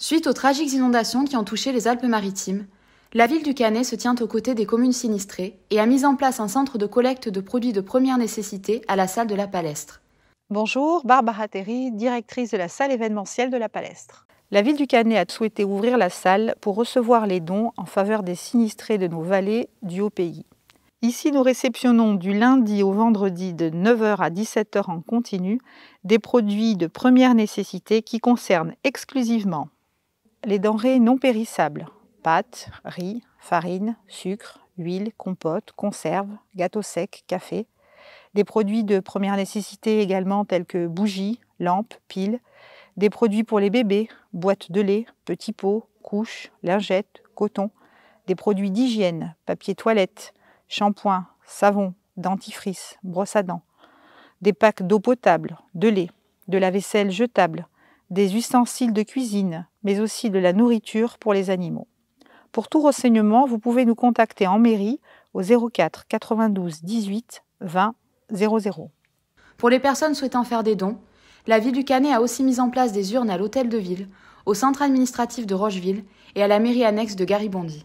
Suite aux tragiques inondations qui ont touché les Alpes-Maritimes, la ville du Canet se tient aux côtés des communes sinistrées et a mis en place un centre de collecte de produits de première nécessité à la salle de la Palestre. Bonjour, Barbara Terry, directrice de la salle événementielle de la Palestre. La ville du Canet a souhaité ouvrir la salle pour recevoir les dons en faveur des sinistrés de nos vallées du haut pays. Ici, nous réceptionnons du lundi au vendredi de 9h à 17h en continu des produits de première nécessité qui concernent exclusivement les denrées non périssables pâtes, riz, farine, sucre, huile, compote, conserve, gâteau sec, café, des produits de première nécessité également tels que bougies, lampes, piles, des produits pour les bébés, boîtes de lait, petits pots, couches, lingettes, coton, des produits d'hygiène, papier toilette, shampoing, savon, dentifrice, brosse à dents, des packs d'eau potable, de lait, de la vaisselle jetable, des ustensiles de cuisine, mais aussi de la nourriture pour les animaux. Pour tout renseignement, vous pouvez nous contacter en mairie au 04 92 18 20 00. Pour les personnes souhaitant faire des dons, la ville du Canet a aussi mis en place des urnes à l'hôtel de ville, au centre administratif de Rocheville et à la mairie annexe de Garibondi.